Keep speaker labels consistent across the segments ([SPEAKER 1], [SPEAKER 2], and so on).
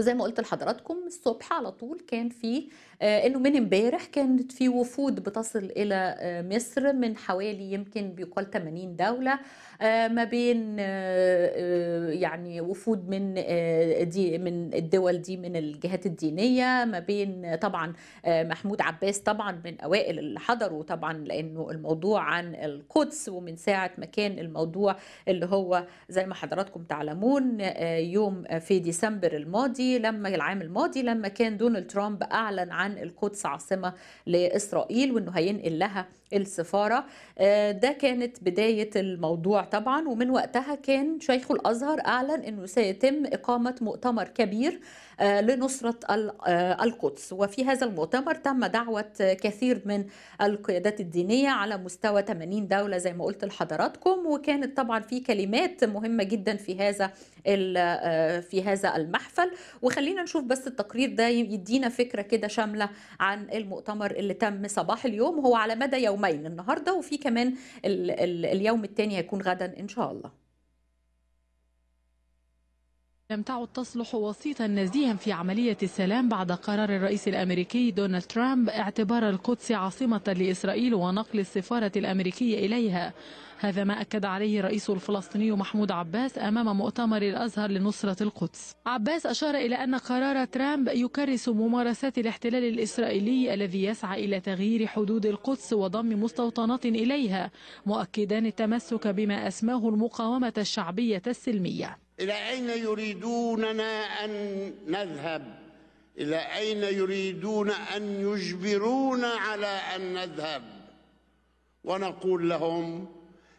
[SPEAKER 1] وزي ما قلت لحضراتكم الصبح على طول كان في آه، انه من امبارح كانت في وفود بتصل الى آه، مصر من حوالي يمكن بيقال 80 دوله آه، ما بين يعني وفود من دي من الدول دي من الجهات الدينيه ما بين طبعا محمود عباس طبعا من اوائل اللي حضروا طبعا لانه الموضوع عن القدس ومن ساعه ما كان الموضوع اللي هو زي ما حضراتكم تعلمون يوم في ديسمبر الماضي لما العام الماضي لما كان دونالد ترامب اعلن عن القدس عاصمه لاسرائيل وانه هينقل لها السفارة آه، ده كانت بداية الموضوع طبعا ومن وقتها كان شيخ الأزهر أعلن أنه سيتم إقامة مؤتمر كبير آه، لنصرة آه، القدس وفي هذا المؤتمر تم دعوة كثير من القيادات الدينية على مستوى 80 دولة زي ما قلت لحضراتكم وكانت طبعا في كلمات مهمة جدا في هذا في هذا المحفل وخلينا نشوف بس التقرير ده يدينا فكرة كده شاملة عن المؤتمر اللي تم صباح اليوم هو على مدى يوم يومين النهارده وفي كمان ال ال اليوم الثاني هيكون غدا ان شاء الله لم تعد تصلح وسيطا
[SPEAKER 2] نزيها في عملية السلام بعد قرار الرئيس الأمريكي دونالد ترامب اعتبار القدس عاصمة لإسرائيل ونقل السفارة الأمريكية إليها هذا ما أكد عليه الرئيس الفلسطيني محمود عباس أمام مؤتمر الأزهر لنصرة القدس عباس أشار إلى أن قرار ترامب يكرس ممارسات الاحتلال الإسرائيلي الذي يسعى إلى تغيير حدود القدس وضم مستوطنات إليها مؤكدا التمسك بما أسماه المقاومة الشعبية السلمية
[SPEAKER 3] إلى أين يريدوننا أن نذهب إلى أين يريدون أن يجبرونا على أن نذهب ونقول لهم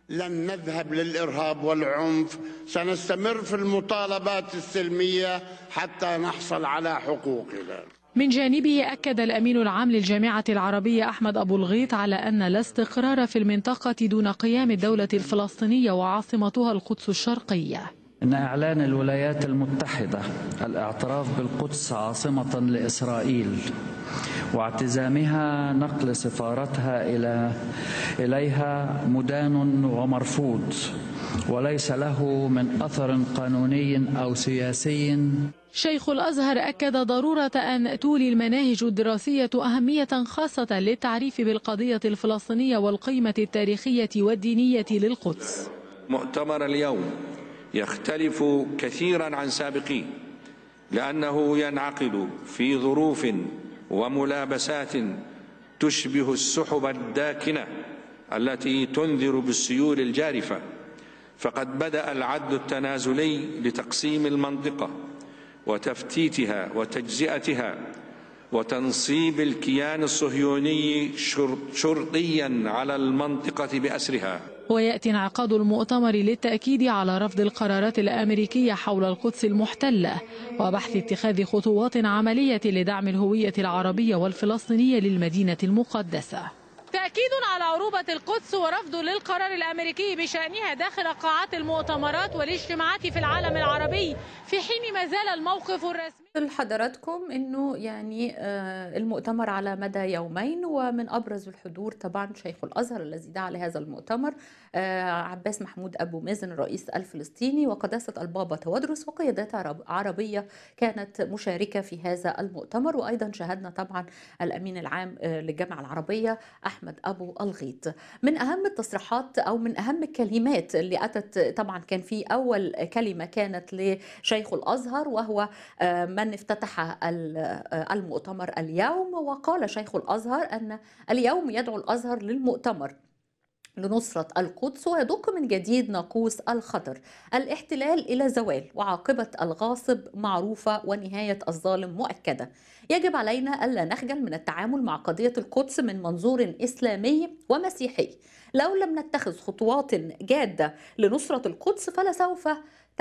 [SPEAKER 3] لن نذهب للإرهاب والعنف سنستمر في المطالبات السلمية حتى نحصل على حقوقنا
[SPEAKER 2] من جانبه أكد الأمين العام للجامعة العربية أحمد أبو الغيط على أن لا استقرار في المنطقة دون قيام الدولة الفلسطينية وعاصمتها القدس الشرقية
[SPEAKER 3] إن إعلان الولايات المتحدة الاعتراف بالقدس عاصمة لإسرائيل واعتزامها نقل سفارتها إلى إليها مدان ومرفوض وليس له من أثر قانوني أو سياسي
[SPEAKER 2] شيخ الأزهر أكد ضرورة أن تولي المناهج الدراسية أهمية خاصة للتعريف بالقضية الفلسطينية والقيمة التاريخية والدينية للقدس
[SPEAKER 4] مؤتمر اليوم يختلف كثيرا عن سابقيه لأنه ينعقد في ظروف وملابسات تشبه السحب الداكنة التي تنذر بالسيول الجارفة فقد بدأ العدل التنازلي لتقسيم المنطقة وتفتيتها وتجزئتها وتنصيب الكيان الصهيوني شرطيا على المنطقة بأسرها
[SPEAKER 2] ويأتي انعقاد المؤتمر للتأكيد على رفض القرارات الأمريكية حول القدس المحتلة وبحث اتخاذ خطوات عملية لدعم الهوية العربية والفلسطينية للمدينة المقدسة تأكيد على عروبة القدس ورفض للقرار الأمريكي بشأنها داخل قاعات المؤتمرات والاجتماعات في العالم العربي في حين ما زال الموقف الرسمي
[SPEAKER 1] لحضراتكم انه يعني آه، المؤتمر على مدى يومين ومن ابرز الحضور طبعا شيخ الازهر الذي دعا لهذا المؤتمر آه، عباس محمود ابو مازن الرئيس الفلسطيني وقداسه البابا تودرس وقيادات عربيه كانت مشاركه في هذا المؤتمر وايضا شاهدنا طبعا الامين العام آه، للجامعه العربيه احمد ابو الغيط من اهم التصريحات او من اهم الكلمات اللي اتت طبعا كان في اول كلمه كانت لشيخ الازهر وهو ما من افتتح آه، المؤتمر اليوم وقال شيخ الازهر ان اليوم يدعو الازهر للمؤتمر لنصرة القدس ويدق من جديد ناقوس الخطر الاحتلال إلى زوال وعاقبة الغاصب معروفة ونهاية الظالم مؤكدة يجب علينا ألا نخجل من التعامل مع قضية القدس من منظور إسلامي ومسيحي لو لم نتخذ خطوات جادة لنصرة القدس فلسوف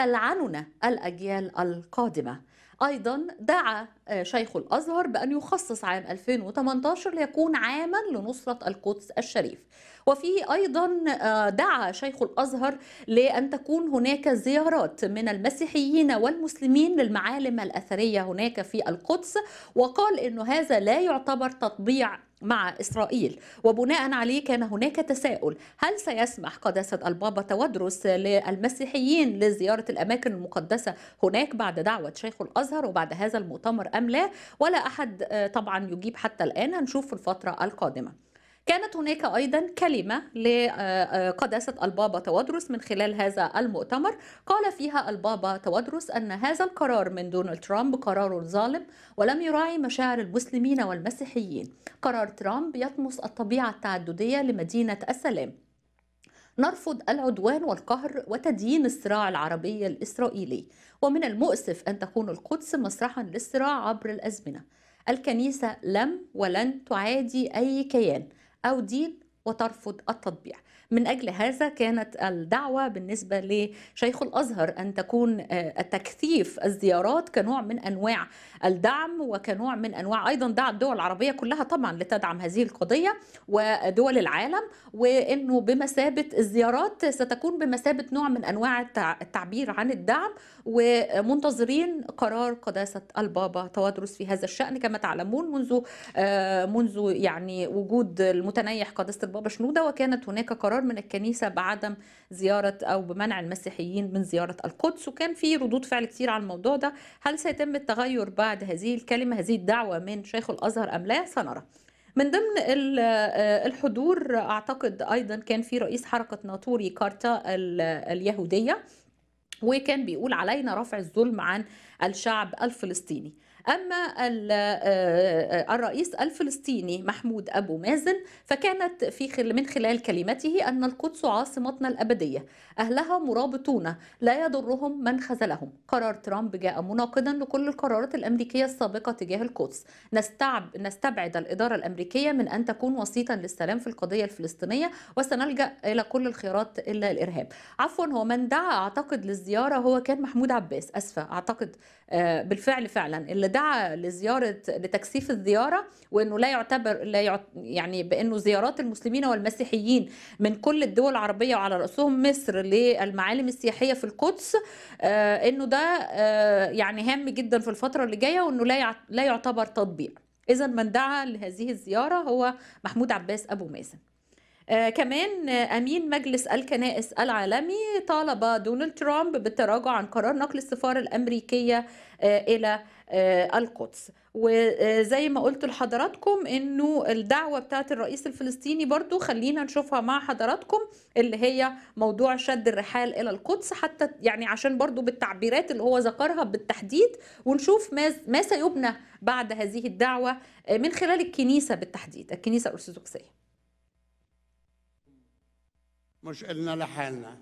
[SPEAKER 1] تلعننا الأجيال القادمة أيضا دعا آه، شيخ الأزهر بأن يخصص عام 2018 ليكون عاما لنصرة القدس الشريف وفيه أيضا آه، دعا شيخ الأزهر لأن تكون هناك زيارات من المسيحيين والمسلمين للمعالم الأثرية هناك في القدس وقال أن هذا لا يعتبر تطبيع مع إسرائيل وبناء عليه كان هناك تساؤل هل سيسمح قداسة البابا تودرس للمسيحيين لزيارة الأماكن المقدسة هناك بعد دعوة شيخ الأزهر وبعد هذا المؤتمر أم لا ولا أحد آه، طبعا يجيب حتى الآن هنشوف في الفترة القادمة كانت هناك أيضا كلمة لقداسة آه، آه، البابا تودرس من خلال هذا المؤتمر قال فيها البابا تودرس أن هذا القرار من دونالد ترامب قرار ظالم ولم يراعي مشاعر المسلمين والمسيحيين قرار ترامب يطمس الطبيعة التعددية لمدينة السلام نرفض العدوان والقهر وتدين الصراع العربي الإسرائيلي ومن المؤسف أن تكون القدس مسرحا للصراع عبر الأزمنة الكنيسة لم ولن تعادي أي كيان أو دين وترفض التطبيع من أجل هذا كانت الدعوة بالنسبة لشيخ الأزهر أن تكون آه، تكثيف الزيارات كنوع من أنواع الدعم وكنوع من أنواع أيضا دعم الدول العربية كلها طبعا لتدعم هذه القضية ودول العالم وأنه بمثابة الزيارات ستكون بمثابة نوع من أنواع التعبير عن الدعم ومنتظرين قرار قداسة البابا توادرس في هذا الشأن كما تعلمون منذ آه، منذ يعني وجود المتنيح قداسة البابا شنودة وكانت هناك قرار القرار من الكنيسه بعدم زياره او بمنع المسيحيين من زياره القدس وكان في ردود فعل كتير على الموضوع ده هل سيتم التغير بعد هذه الكلمه هذه الدعوه من شيخ الازهر ام لا سنرى من ضمن آه، الحضور اعتقد ايضا كان في رئيس حركه ناطوري كارتا اليهوديه وكان بيقول علينا رفع الظلم عن الشعب الفلسطيني أما آه، الرئيس الفلسطيني محمود أبو مازن فكانت في خل من خلال كلمته أن القدس عاصمتنا الأبدية أهلها مرابطون لا يضرهم من خذلهم قرار ترامب جاء مناقضا لكل القرارات الأمريكية السابقة تجاه القدس نستعب نستبعد الإدارة الأمريكية من أن تكون وسيطا للسلام في القضية الفلسطينية وسنلجأ إلى كل الخيارات إلا الإرهاب عفوا هو من دعا أعتقد للزيارة هو كان محمود عباس أسفة أعتقد آه، بالفعل فعلا اللي دعا لزياره لتكثيف الزياره وانه لا يعتبر لا يعني بانه زيارات المسلمين والمسيحيين من كل الدول العربيه وعلى راسهم مصر للمعالم السياحيه في القدس آه، انه ده آه، يعني هام جدا في الفتره اللي جايه وانه لا لا يعتبر تطبيع اذا من دعا لهذه الزياره هو محمود عباس ابو مازن آه كمان امين مجلس الكنائس العالمي طالب دونالد ترامب بالتراجع عن قرار نقل السفاره الامريكيه آه الى آه القدس وزي ما قلت لحضراتكم انه الدعوه بتاعت الرئيس الفلسطيني برضو خلينا نشوفها مع حضراتكم اللي هي موضوع شد الرحال الى القدس حتى يعني عشان برضو بالتعبيرات اللي هو ذكرها بالتحديد ونشوف ما ما سيبنى بعد هذه الدعوه آه، من خلال الكنيسه بالتحديد الكنيسه الارثوذكسيه
[SPEAKER 3] مش إلنا لحالنا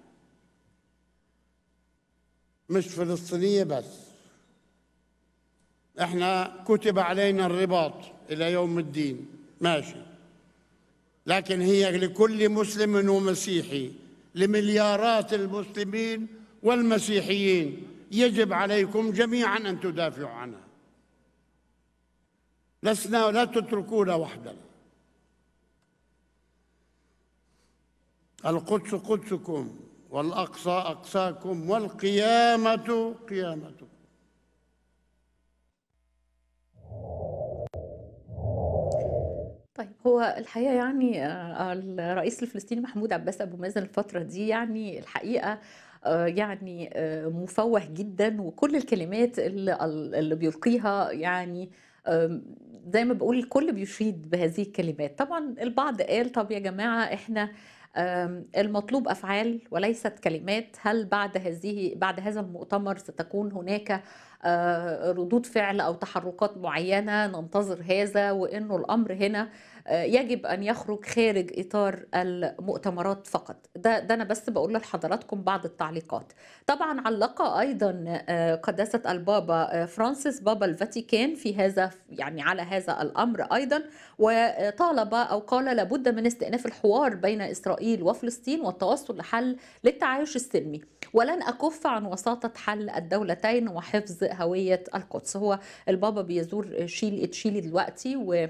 [SPEAKER 3] مش فلسطينية بس احنا كتب علينا الرباط إلى يوم الدين ماشي لكن هي لكل مسلم ومسيحي لمليارات المسلمين والمسيحيين يجب عليكم جميعا أن تدافعوا عنها لسنا لا تتركونا وحدنا القدس قدسكم والأقصى أقصاكم والقيامة قيامتكم
[SPEAKER 1] طيب هو الحقيقه يعني آه، الرئيس الفلسطيني محمود عباس ابو مازن الفتره دي يعني الحقيقه آه، يعني آه، مفوه جدا وكل الكلمات اللي, اللي بيلقيها يعني زي ما بقول الكل بيشيد بهذه الكلمات طبعا البعض قال طب يا جماعه احنا المطلوب افعال وليست كلمات هل بعد هذه بعد هذا المؤتمر ستكون هناك آه، ردود فعل او تحركات معينه ننتظر هذا وانه الامر هنا يجب ان يخرج خارج اطار المؤتمرات فقط ده ده انا بس بقول لحضراتكم بعض التعليقات طبعا علق ايضا آه، قداسه البابا آه، فرانسيس بابا الفاتيكان في هذا يعني على هذا الامر ايضا وطالب او قال لابد من استئناف الحوار بين اسرائيل وفلسطين والتوصل لحل للتعايش السلمي ولن اكف عن وساطه حل الدولتين وحفظ هويه القدس هو البابا بيزور شيل تشيلي دلوقتي و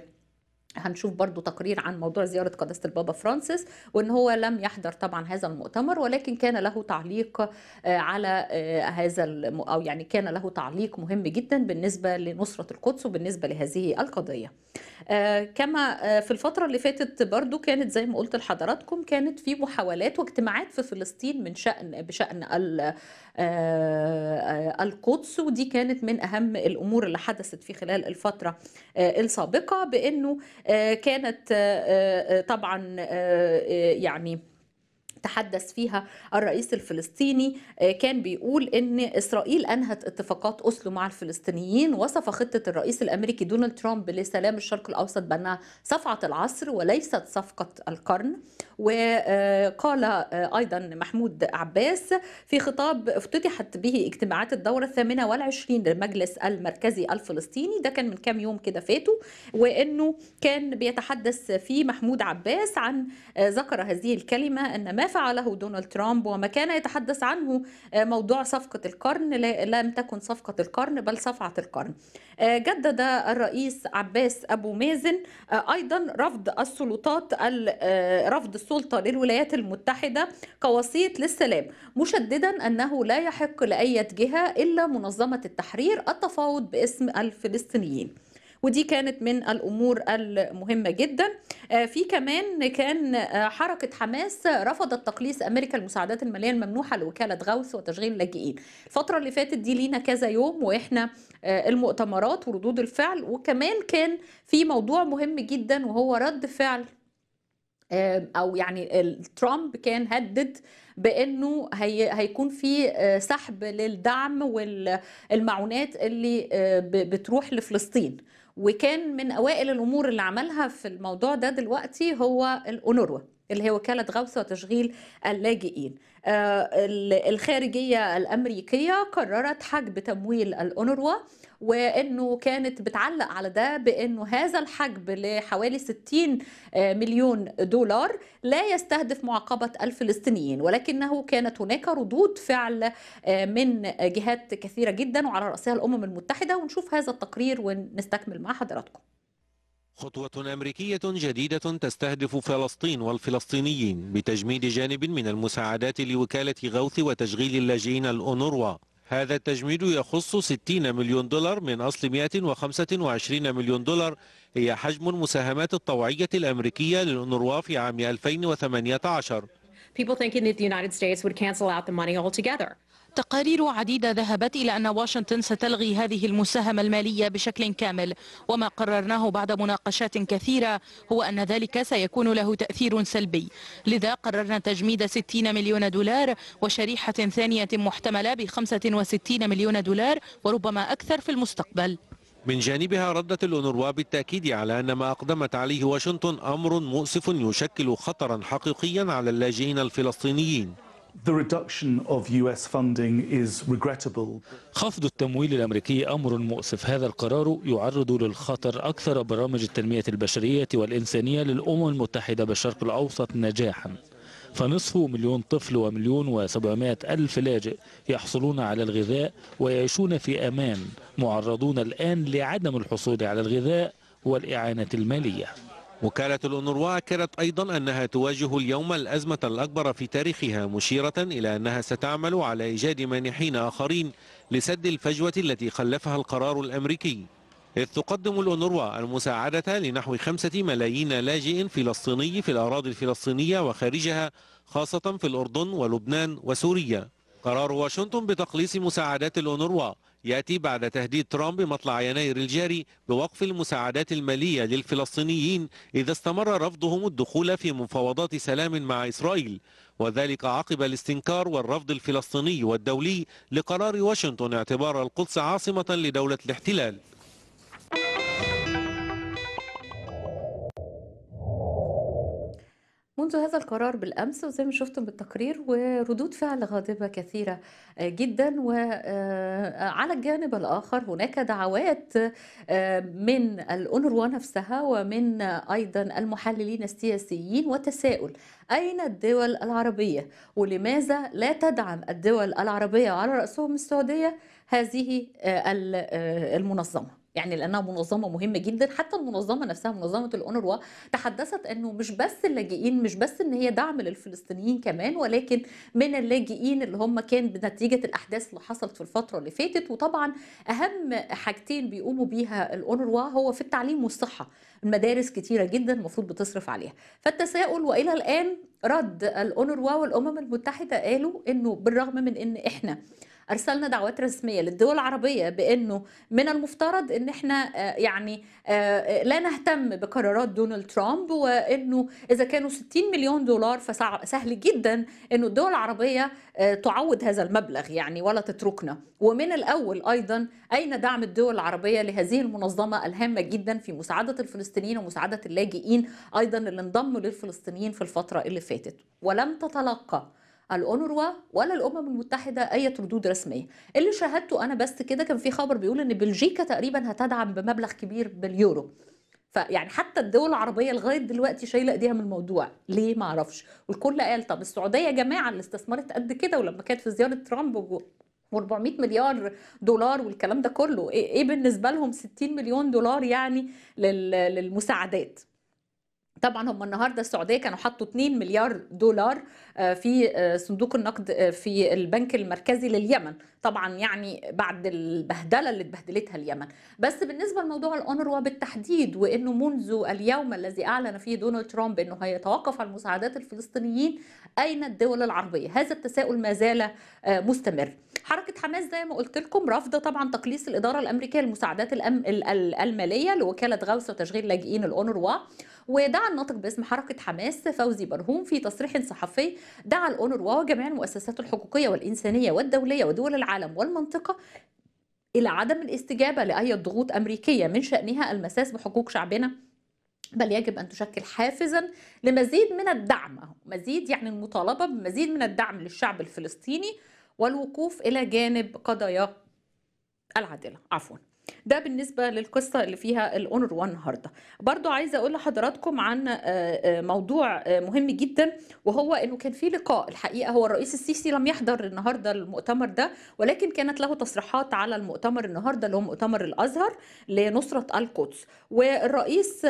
[SPEAKER 1] هنشوف برضو تقرير عن موضوع زيارة قداسة البابا فرانسيس وان هو لم يحضر طبعا هذا المؤتمر ولكن كان له تعليق آه، على آه، هذا الم... او يعني كان له تعليق مهم جدا بالنسبة لنصرة القدس وبالنسبة لهذه القضية آه، كما في الفترة اللي فاتت برضو كانت زي ما قلت لحضراتكم كانت في محاولات واجتماعات في فلسطين من شأن بشأن القدس ودي كانت من أهم الأمور اللي حدثت في خلال الفترة السابقة بأنه آه، كانت آه، آه، طبعا يعني تحدث فيها الرئيس الفلسطيني آه، كان بيقول ان اسرائيل انهت اتفاقات اسلو مع الفلسطينيين وصف خطه الرئيس الامريكي دونالد ترامب لسلام الشرق الاوسط بانها صفعه العصر وليست صفقه القرن وقال آه، ايضا محمود عباس في خطاب افتتحت به اجتماعات الدوره الثامنه والعشرين للمجلس المركزي الفلسطيني ده كان من كام يوم كده فاتوا وانه كان بيتحدث فيه محمود عباس عن آه، ذكر هذه الكلمه ان ما فعله دونالد ترامب وما كان يتحدث عنه آه، موضوع صفقة القرن لم تكن صفقة القرن بل صفعة القرن آه، جدد الرئيس عباس أبو مازن آه، أيضا رفض السلطات رفض السلطة للولايات المتحدة كوسيط للسلام مشددا أنه لا يحق لأي جهة إلا منظمة التحرير التفاوض باسم الفلسطينيين ودي كانت من الامور المهمه جدا آه، في كمان كان آه، حركه حماس رفضت تقليص امريكا المساعدات الماليه الممنوحه لوكاله غوث وتشغيل اللاجئين الفتره اللي فاتت دي لينا كذا يوم واحنا آه، المؤتمرات وردود الفعل وكمان كان في موضوع مهم جدا وهو رد فعل او يعني ترامب كان هدد بانه هي هيكون في آه، سحب للدعم والمعونات اللي آه، بتروح لفلسطين وكان من اوائل الامور اللي عملها في الموضوع ده دلوقتي هو الاونروا اللي هي وكاله غوث وتشغيل اللاجئين آه، الخارجيه الامريكيه قررت حجب تمويل الاونروا وانه كانت بتعلق على ده بانه هذا الحجب لحوالي 60 آه، مليون دولار لا يستهدف معاقبه الفلسطينيين ولكنه كانت هناك ردود فعل آه، من جهات كثيره جدا وعلى راسها الامم المتحده ونشوف هذا التقرير ونستكمل مع حضراتكم
[SPEAKER 4] خطوة أمريكية جديدة تستهدف فلسطين والفلسطينيين بتجميد جانب من المساعدات لوكالة غوث وتشغيل اللاجئين الأونروا هذا التجميد يخص 60 مليون دولار من أصل 125 مليون دولار هي حجم المساهمات الطوعية الأمريكية للأونروا في عام 2018
[SPEAKER 1] تقارير عديدة ذهبت إلى أن واشنطن ستلغي هذه المساهمة المالية بشكل كامل وما قررناه بعد مناقشات كثيرة هو أن ذلك سيكون له تأثير سلبي لذا قررنا تجميد 60 مليون دولار وشريحة ثانية محتملة ب 65 مليون دولار وربما أكثر في المستقبل
[SPEAKER 4] من جانبها ردت الأونروا بالتأكيد على أن ما أقدمت عليه واشنطن أمر مؤسف يشكل خطرا حقيقيا على اللاجئين الفلسطينيين خفض التمويل الأمريكي أمر مؤسف هذا القرار يعرض للخطر أكثر برامج التنمية البشرية والإنسانية للأمم المتحدة بالشرق الأوسط نجاحا فنصف مليون طفل ومليون وسبعمائة ألف لاجئ يحصلون على الغذاء ويعيشون في أمان معرضون الآن لعدم الحصول على الغذاء والإعانة المالية وكالة الأونروا أكدت أيضا أنها تواجه اليوم الأزمة الأكبر في تاريخها مشيرة إلى أنها ستعمل على إيجاد مانحين آخرين لسد الفجوة التي خلفها القرار الأمريكي إذ تقدم الأونروا المساعدة لنحو خمسة ملايين لاجئ فلسطيني في الأراضي الفلسطينية وخارجها خاصة في الأردن ولبنان وسوريا قرار واشنطن بتقليص مساعدات الأونروا يأتي بعد تهديد ترامب مطلع يناير الجاري بوقف المساعدات المالية للفلسطينيين إذا استمر رفضهم الدخول في مفاوضات سلام مع إسرائيل وذلك عقب الاستنكار والرفض الفلسطيني والدولي لقرار واشنطن اعتبار القدس عاصمة لدولة الاحتلال
[SPEAKER 1] منذ هذا القرار بالأمس وزي ما شفتم بالتقرير وردود فعل غاضبة كثيرة آه، جدا وعلى آه، الجانب الآخر هناك دعوات آه، من الأونروا نفسها ومن أيضا المحللين السياسيين وتساؤل أين الدول العربية ولماذا لا تدعم الدول العربية على رأسهم السعودية هذه المنظمة يعني لانها منظمه مهمه جدا حتى المنظمه نفسها منظمه الاونروا تحدثت انه مش بس اللاجئين مش بس ان هي دعم للفلسطينيين كمان ولكن من اللاجئين اللي هم كان بنتيجه الاحداث اللي حصلت في الفتره اللي فاتت وطبعا اهم حاجتين بيقوموا بيها الاونروا هو في التعليم والصحه المدارس كتيره جدا المفروض بتصرف عليها فالتساؤل والى الان رد الاونروا والامم المتحده قالوا انه بالرغم من ان احنا ارسلنا دعوات رسميه للدول العربيه بانه من المفترض ان احنا آه، يعني آه، لا نهتم بقرارات دونالد ترامب وانه اذا كانوا 60 مليون دولار فسهل جدا انه الدول العربيه آه، تعوض هذا المبلغ يعني ولا تتركنا ومن الاول ايضا اين دعم الدول العربيه لهذه المنظمه الهامه جدا في مساعده الفلسطينيين ومساعده اللاجئين ايضا اللي انضموا للفلسطينيين في الفتره اللي فاتت ولم تتلقى الأونروا ولا الأمم المتحدة أي ردود رسمية اللي شاهدته أنا بس كده كان في خبر بيقول إن بلجيكا تقريبا هتدعم بمبلغ كبير باليورو فيعني حتى الدول العربيه لغايه دلوقتي شايله ايديها من الموضوع ليه ما اعرفش والكل قال طب السعوديه يا جماعه اللي استثمرت قد كده ولما كانت في زياره ترامب و400 مليار دولار والكلام ده كله ايه, إيه بالنسبه لهم 60 مليون دولار يعني للمساعدات طبعا هم النهارده السعوديه كانوا حطوا 2 مليار دولار آه، في آه، صندوق النقد آه، في البنك المركزي لليمن طبعا يعني بعد البهدله اللي اتبهدلتها اليمن بس بالنسبه لموضوع الاونروا بالتحديد وانه منذ اليوم الذي اعلن فيه دونالد ترامب انه هيتوقف عن مساعدات الفلسطينيين اين الدول العربيه هذا التساؤل ما زال مستمر حركه حماس زي ما قلت لكم رفض طبعا تقليص الاداره الامريكيه للمساعدات الأم... الماليه لوكاله غوث وتشغيل لاجئين الاونروا ودعا الناطق باسم حركه حماس فوزي برهوم في تصريح صحفي دعا الاونروا وجميع المؤسسات الحقوقيه والانسانيه والدوليه ودول العالم والمنطقه إلى عدم الاستجابة لأي ضغوط أمريكية من شأنها المساس بحقوق شعبنا بل يجب أن تشكل حافزا لمزيد من الدعم مزيد يعني المطالبة بمزيد من الدعم للشعب الفلسطيني والوقوف إلى جانب قضايا العادلة عفوا ده بالنسبة للقصة اللي فيها الاونر الأونروا النهاردة برضو عايزة أقول لحضراتكم عن آه، آه، موضوع آه، مهم جدا وهو أنه كان في لقاء الحقيقة هو الرئيس السيسي لم يحضر النهاردة المؤتمر ده ولكن كانت له تصريحات على المؤتمر النهاردة اللي هو مؤتمر الأزهر لنصرة القدس والرئيس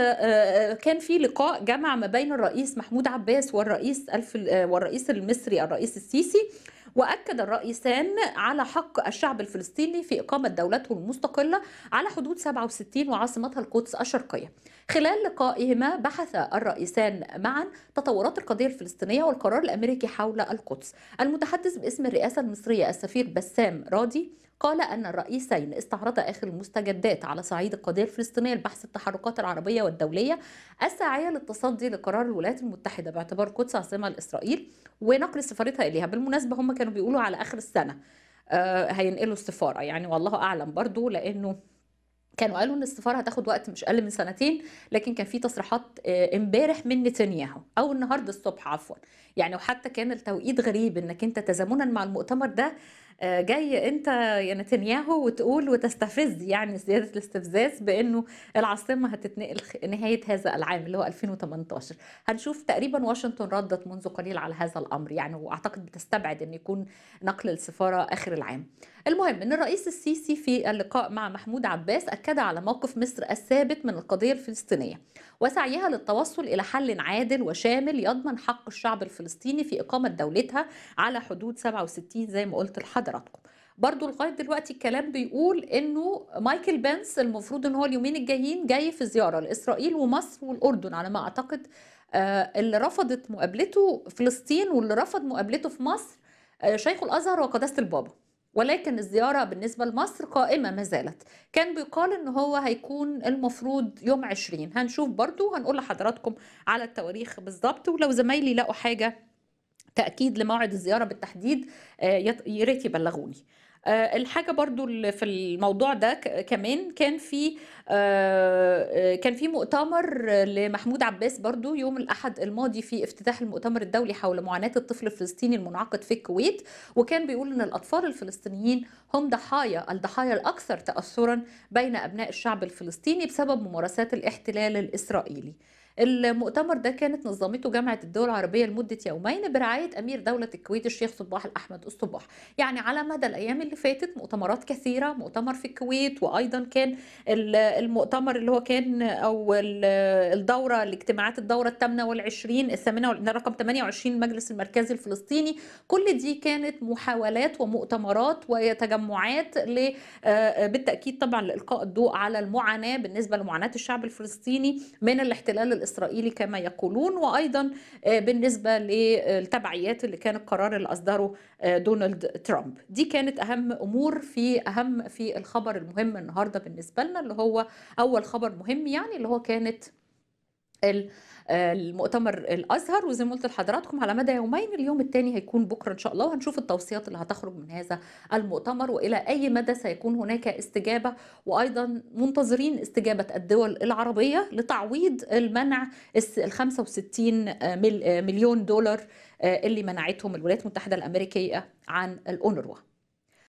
[SPEAKER 1] كان في لقاء جمع ما بين الرئيس محمود عباس والرئيس الف والرئيس المصري الرئيس السيسي وأكد الرئيسان على حق الشعب الفلسطيني في إقامة دولته المستقلة على حدود 67 وعاصمتها القدس الشرقية خلال لقائهما بحث الرئيسان معا تطورات القضية الفلسطينية والقرار الأمريكي حول القدس المتحدث باسم الرئاسة المصرية السفير بسام راضي قال أن الرئيسين استعرضا آخر المستجدات على صعيد القضية الفلسطينية لبحث التحركات العربية والدولية الساعية للتصدي لقرار الولايات المتحدة باعتبار قدس عاصمة لإسرائيل ونقل سفارتها إليها بالمناسبة هم كانوا بيقولوا على آخر السنة آه، هينقلوا السفارة يعني والله أعلم برضو لأنه كانوا قالوا ان السفاره هتاخد وقت مش اقل من سنتين لكن كان في تصريحات آه، امبارح من نتنياهو او النهارده الصبح عفوا يعني وحتى كان التوقيت غريب انك انت تزامنا مع المؤتمر ده آه، جاي انت يا نتنياهو وتقول وتستفز يعني زياده الاستفزاز بانه العاصمه هتتنقل نهايه هذا العام اللي هو 2018 هنشوف تقريبا واشنطن ردت منذ قليل على هذا الامر يعني واعتقد بتستبعد ان يكون نقل السفاره اخر العام المهم ان الرئيس السيسي في اللقاء مع محمود عباس اكد على موقف مصر الثابت من القضيه الفلسطينيه وسعيها للتوصل الى حل عادل وشامل يضمن حق الشعب الفلسطيني في اقامه دولتها على حدود 67 زي ما قلت لحضراتكم برضو لغايه دلوقتي الكلام بيقول انه مايكل بنس المفروض ان هو اليومين الجايين جاي في زياره لاسرائيل ومصر والاردن على ما اعتقد آه، اللي رفضت مقابلته فلسطين واللي رفض مقابلته في مصر آه، شيخ الازهر وقداسه البابا ولكن الزيارة بالنسبة لمصر قائمة ما زالت كان بيقال ان هو هيكون المفروض يوم 20 هنشوف برضو هنقول لحضراتكم على التواريخ بالظبط ولو زمايلي لقوا حاجة تأكيد لموعد الزيارة بالتحديد آه، يا ريت يبلغوني آه، الحاجه برضو في الموضوع ده كمان كان في آه، آه، كان في مؤتمر لمحمود عباس برضو يوم الاحد الماضي في افتتاح المؤتمر الدولي حول معاناه الطفل الفلسطيني المنعقد في الكويت وكان بيقول ان الاطفال الفلسطينيين هم ضحايا الضحايا الاكثر تاثرا بين ابناء الشعب الفلسطيني بسبب ممارسات الاحتلال الاسرائيلي المؤتمر ده كانت نظمته جامعة الدول العربية لمدة يومين برعاية أمير دولة الكويت الشيخ صباح الأحمد الصباح يعني على مدى الأيام اللي فاتت مؤتمرات كثيرة مؤتمر في الكويت وأيضا كان المؤتمر اللي هو كان أو الدورة الاجتماعات الدورة الثامنة والعشرين الثامنة رقم 28 المجلس المركزي الفلسطيني كل دي كانت محاولات ومؤتمرات وتجمعات آه، بالتأكيد طبعا لإلقاء الضوء على المعاناة بالنسبة لمعاناة الشعب الفلسطيني من الاحتلال الإسرائيلي الإسرائيلي كما يقولون وأيضا آه، بالنسبة للتبعيات اللي كان القرار اللي أصدره آه، دونالد ترامب دي كانت أهم أمور في أهم في الخبر المهم النهاردة بالنسبة لنا اللي هو أول خبر مهم يعني اللي هو كانت ال آه، المؤتمر الازهر وزي ما قلت لحضراتكم على مدى يومين اليوم الثاني هيكون بكره ان شاء الله وهنشوف التوصيات اللي هتخرج من هذا المؤتمر والى اي مدى سيكون هناك استجابه وايضا منتظرين استجابه الدول العربيه لتعويض المنع ال 65 آه، آه، مليون دولار اللي منعتهم الولايات المتحده الامريكيه عن الاونروا